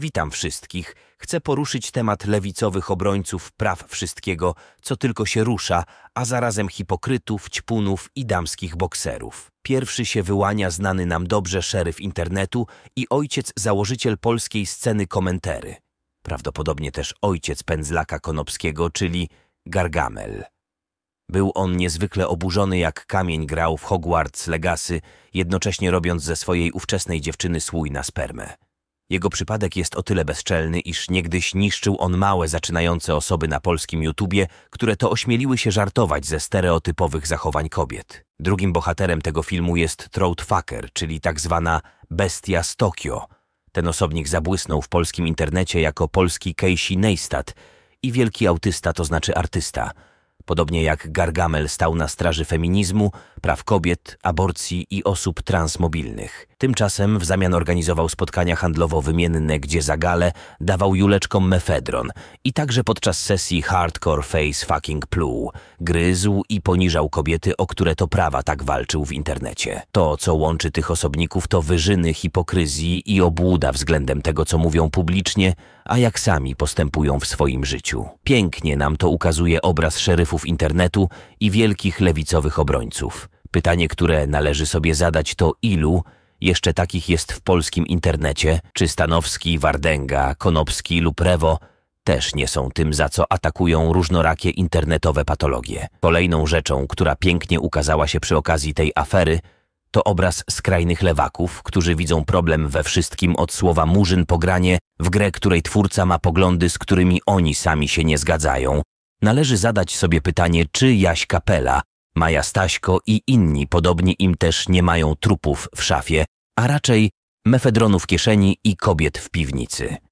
Witam wszystkich. Chcę poruszyć temat lewicowych obrońców praw wszystkiego, co tylko się rusza, a zarazem hipokrytów, ćpunów i damskich bokserów. Pierwszy się wyłania znany nam dobrze szeryf internetu i ojciec założyciel polskiej sceny komentery. Prawdopodobnie też ojciec pędzlaka konopskiego, czyli Gargamel. Był on niezwykle oburzony, jak kamień grał w Hogwarts Legacy, jednocześnie robiąc ze swojej ówczesnej dziewczyny słój na spermę. Jego przypadek jest o tyle bezczelny, iż niegdyś niszczył on małe, zaczynające osoby na polskim YouTubie, które to ośmieliły się żartować ze stereotypowych zachowań kobiet. Drugim bohaterem tego filmu jest Troutfucker, czyli tak zwana bestia z Tokio. Ten osobnik zabłysnął w polskim internecie jako polski Casey Neistat i wielki autysta, to znaczy artysta – Podobnie jak Gargamel stał na straży feminizmu, praw kobiet, aborcji i osób transmobilnych. Tymczasem w zamian organizował spotkania handlowo-wymienne, gdzie za gale dawał juleczkom mefedron i także podczas sesji Hardcore Face Fucking Plue gryzł i poniżał kobiety, o które to prawa tak walczył w internecie. To, co łączy tych osobników, to wyżyny hipokryzji i obłuda względem tego, co mówią publicznie, a jak sami postępują w swoim życiu. Pięknie nam to ukazuje obraz szeryfów internetu i wielkich lewicowych obrońców. Pytanie, które należy sobie zadać to ilu jeszcze takich jest w polskim internecie, czy Stanowski, Wardęga, Konopski lub Rewo też nie są tym, za co atakują różnorakie internetowe patologie. Kolejną rzeczą, która pięknie ukazała się przy okazji tej afery, to obraz skrajnych lewaków, którzy widzą problem we wszystkim od słowa murzyn pogranie w grę, której twórca ma poglądy, z którymi oni sami się nie zgadzają, należy zadać sobie pytanie, czy Jaś Kapela, Maja Staśko i inni podobni im też nie mają trupów w szafie, a raczej mefedronu w kieszeni i kobiet w piwnicy.